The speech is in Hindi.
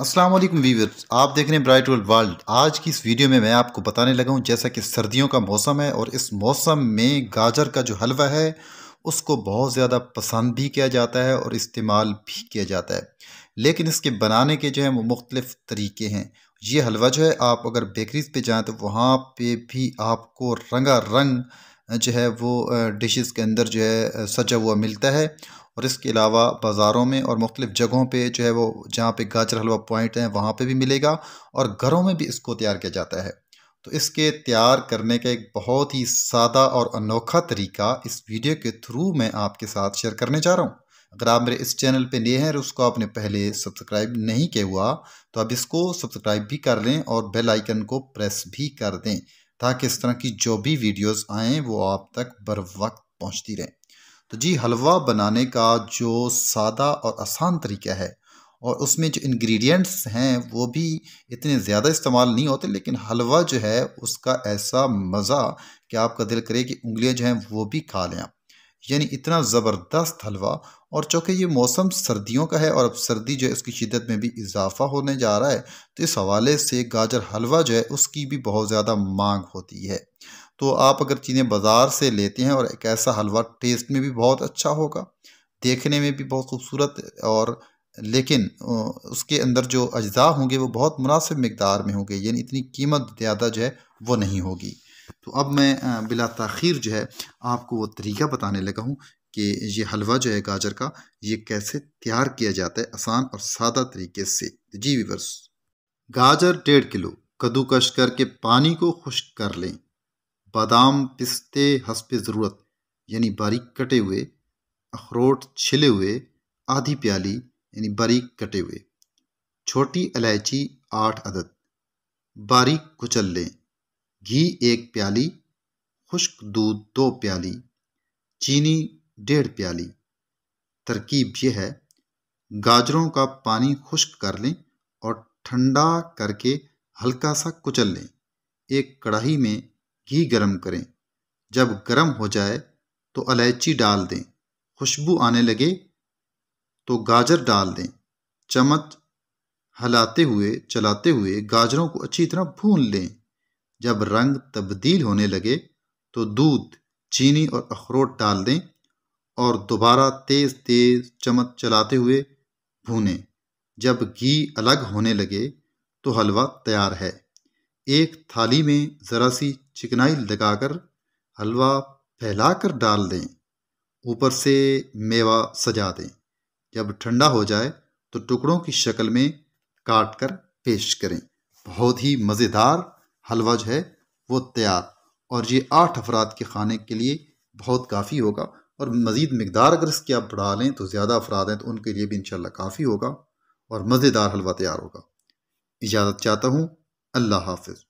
अस्सलाम वालेकुम आप देख रहे हैं ब्राइट वर्ल्ड वर्ल्ड आज की इस वीडियो में मैं आपको बताने लगा हूँ जैसा कि सर्दियों का मौसम है और इस मौसम में गाजर का जो हलवा है उसको बहुत ज़्यादा पसंद भी किया जाता है और इस्तेमाल भी किया जाता है लेकिन इसके बनाने के जो है वो मुख्तलिफ़ तरीके हैं ये हलवा जो है आप अगर बेकरीज पे जाएँ तो वहाँ पे भी आपको रंगा रंग जो है वो डिशेस के अंदर जो है सजा हुआ मिलता है और इसके अलावा बाज़ारों में और मुख्तलिफ़ जगहों पे जो है वो जहाँ पे गाजर हलवा पॉइंट हैं वहाँ पे भी मिलेगा और घरों में भी इसको तैयार किया जाता है तो इसके तैयार करने का एक बहुत ही सादा और अनोखा तरीका इस वीडियो के थ्रू मैं आपके साथ शेयर करने जा रहा हूँ अगर आप मेरे इस चैनल पे नए हैं और उसको आपने पहले सब्सक्राइब नहीं किया हुआ तो आप इसको सब्सक्राइब भी कर लें और बेल आइकन को प्रेस भी कर दें ताकि इस तरह की जो भी वीडियोस आएँ वो आप तक बर वक्त पहुँचती रहें तो जी हलवा बनाने का जो सादा और आसान तरीका है और उसमें जो इंग्रेडिएंट्स हैं वो भी इतने ज़्यादा इस्तेमाल नहीं होते लेकिन हलवा जो है उसका ऐसा मज़ा कि आपका दिल करे कि उंगलियाँ जो हैं वो भी खा लें यानी इतना ज़बरदस्त हलवा और चूँकि ये मौसम सर्दियों का है और अब सर्दी जो है उसकी शिदत में भी इजाफा होने जा रहा है तो इस हवाले से गाजर हलवा जो है उसकी भी बहुत ज़्यादा मांग होती है तो आप अगर चीज़ें बाज़ार से लेते हैं और एक ऐसा हलवा टेस्ट में भी बहुत अच्छा होगा देखने में भी बहुत खूबसूरत और लेकिन उसके अंदर जो अज्जा होंगे वो बहुत मुनासिब मकदार में होंगे यानी इतनी कीमत ज़्यादा जो है वो नहीं होगी तो अब मैं बिला तख़िर जो है आपको वो तरीका बताने लगा हूँ कि ये हलवा जो है गाजर का ये कैसे तैयार किया जाता है आसान और सादा तरीके से जी विवर्स गाजर डेढ़ किलो कद्दूकश करके पानी को खुश्क कर लें बादाम पिस्ते हंसपे ज़रूरत यानी बारीक कटे हुए अखरोट छिले हुए आधी प्याली यानी बारीक कटे हुए छोटी इलायची आठ अदद बारीक कुचल लें घी एक प्याली खुश्क दूध दो प्याली चीनी डेढ़ प्याली तरकीब यह है गाजरों का पानी खुश्क कर लें और ठंडा करके हल्का सा कुचल लें एक कढ़ाई में घी गरम करें जब गरम हो जाए तो इलायची डाल दें खुशबू आने लगे तो गाजर डाल दें चम्मच हलाते हुए चलाते हुए गाजरों को अच्छी तरह भून लें जब रंग तब्दील होने लगे तो दूध चीनी और अखरोट डाल दें और दोबारा तेज़ तेज़ चमक चलाते हुए भूने जब घी अलग होने लगे तो हलवा तैयार है एक थाली में ज़रा सी चिकनाई लगाकर हलवा फैलाकर डाल दें ऊपर से मेवा सजा दें जब ठंडा हो जाए तो टुकड़ों की शक्ल में काट कर पेश करें बहुत ही मज़ेदार हलवा जो है वो तैयार और ये आठ अफराद के खाने के लिए बहुत काफ़ी होगा और मज़ीद मकदार अगर इसकी आप बढ़ा लें तो ज़्यादा अफराद हैं तो उनके लिए भी इन काफ़ी होगा और मज़ेदार हलवा तैयार होगा इजाज़त चाहता हूँ अल्लाह हाफिज़